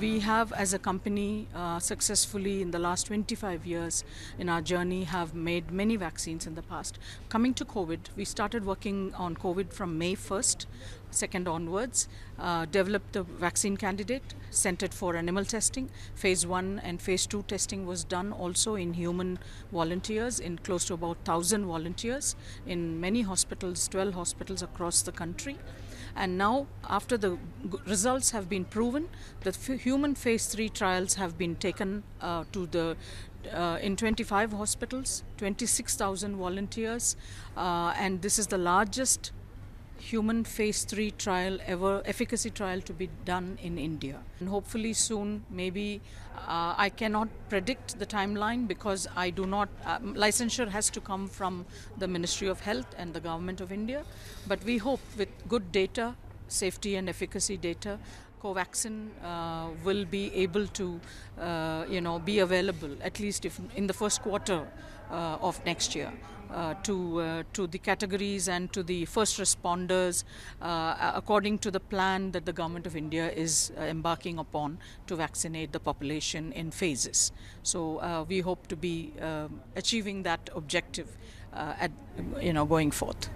we have as a company uh, successfully in the last 25 years in our journey have made many vaccines in the past coming to covid we started working on covid from may 1st second onwards, uh, developed the vaccine candidate, sent it for animal testing. Phase one and phase two testing was done also in human volunteers, in close to about 1,000 volunteers in many hospitals, 12 hospitals across the country. And now, after the results have been proven, the human phase three trials have been taken uh, to the uh, in 25 hospitals, 26,000 volunteers, uh, and this is the largest human phase 3 trial ever efficacy trial to be done in India and hopefully soon maybe uh, I cannot predict the timeline because I do not uh, licensure has to come from the Ministry of Health and the government of India but we hope with good data safety and efficacy data Covaxin uh, will be able to, uh, you know, be available at least if in the first quarter uh, of next year. Uh, to uh, to the categories and to the first responders, uh, according to the plan that the government of India is embarking upon to vaccinate the population in phases. So we hope to be achieving that objective at you know going forth.